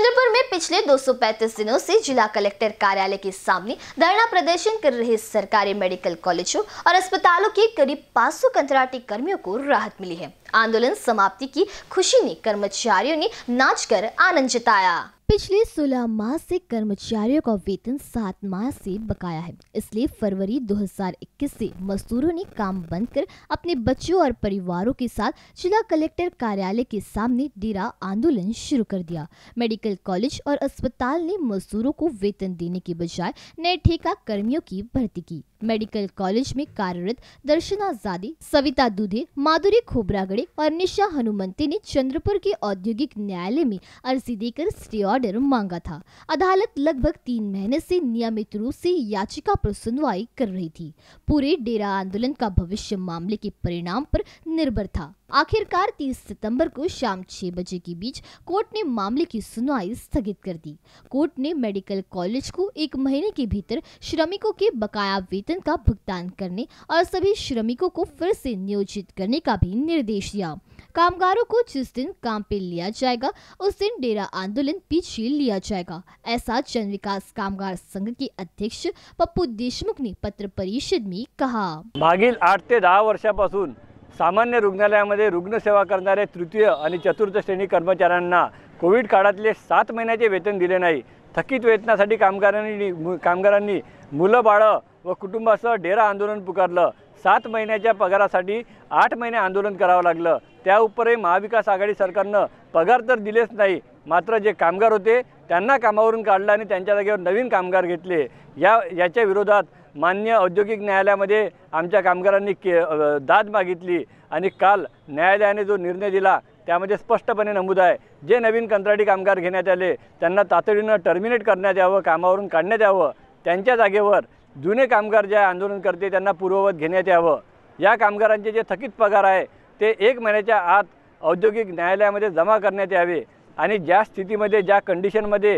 चंद्रपुर में पिछले 235 दिनों से जिला कलेक्टर कार्यालय के सामने धरना प्रदर्शन कर रहे सरकारी मेडिकल कॉलेजों और अस्पतालों के करीब 500 कंत्राटी कर्मियों को राहत मिली है आंदोलन समाप्ति की खुशी में कर्मचारियों ने नाचकर आनंद जताया पिछले 16 माह से कर्मचारियों का वेतन 7 माह से बकाया है इसलिए फरवरी 2021 से मजदूरों ने काम बंद कर अपने बच्चों और परिवारों के साथ जिला कलेक्टर कार्यालय के सामने डेरा आंदोलन शुरू कर दिया मेडिकल कॉलेज और अस्पताल ने मजदूरों को वेतन देने के बजाय नए ठेका कर्मियों की भर्ती की मेडिकल कॉलेज में कार्यरत दर्शना जादी सविता दूधे माधुरी खोबरागड़े और निशा हनुमंती ने चंद्रपुर के औद्योगिक न्यायालय में अर्जी देकर स्टे ऑर्डर मांगा था अदालत लगभग तीन महीने से नियमित रूप से याचिका पर सुनवाई कर रही थी पूरे डेरा आंदोलन का भविष्य मामले के परिणाम पर निर्भर था आखिरकार 30 सितंबर को शाम 6 बजे के बीच कोर्ट ने मामले की सुनवाई स्थगित कर दी कोर्ट ने मेडिकल कॉलेज को एक महीने के भीतर श्रमिकों के बकाया वेतन का भुगतान करने और सभी श्रमिकों को फिर से नियोजित करने का भी निर्देश दिया कामगारों को जिस दिन काम पे लिया जाएगा उस दिन डेरा आंदोलन पीछे छीन लिया जाएगा ऐसा जन विकास कामगार संघ के अध्यक्ष पप्पू देशमुख ने पत्र परिषद में कहा मागील आठ ते दहा वर्षापासून सामान्य रुग्णालयामध्ये रुग्णसेवा करणारे तृतीय आणि चतुर्थ श्रेणी कर्मचाऱ्यांना कोविड काळातले सात महिन्याचे वेतन दिले नाही थकीत वेतनासाठी कामगारांनी कामगारांनी मुलं बाळं व कुटुंबासह डेरा आंदोलन पुकारलं सात महिन्याच्या पगारासाठी आठ महिने आंदोलन करावं लागलं त्या उपरही महाविकास आघाडी सरकारनं पगार तर दिलेच नाही मात्र जे कामगार होते त्यांना कामावरून काढलं आणि त्यांच्या जागेवर नवीन कामगार घेतले या याच्या विरोधात मान्य औद्योगिक न्यायालयामध्ये आमच्या कामगारांनी के दाद मागितली आणि काल न्यायालयाने जो निर्णय दिला त्यामध्ये स्पष्टपणे नमूद आहे जे नवीन कंत्राटी कामगार घेण्यात आले त्यांना तातडीनं टर्मिनेट करण्यात यावं कामावरून काढण्यात यावं त्यांच्या जागेवर जुने कामगार जे आंदोलन करते त्यांना पूर्ववत घेण्यात यावं या कामगारांचे जे थकीत पगार आहे ते एक महिन्याच्या आत औद्योगिक न्यायालयामध्ये जमा करण्यात यावे आणि ज्या स्थितीमध्ये ज्या कंडिशनमध्ये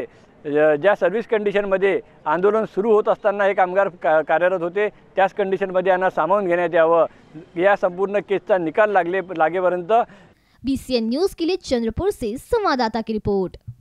ज्या सर्व्हिस कंडिशनमध्ये आंदोलन सुरू होत असताना हे कामगार कार्यरत होते त्याच कंडिशनमध्ये यांना सामावून घेण्यात यावं या संपूर्ण केसचा निकाल लागले लागेपर्यंत एन न्यूज के लिए चंद्रपुर से संवाददाता की रिपोर्ट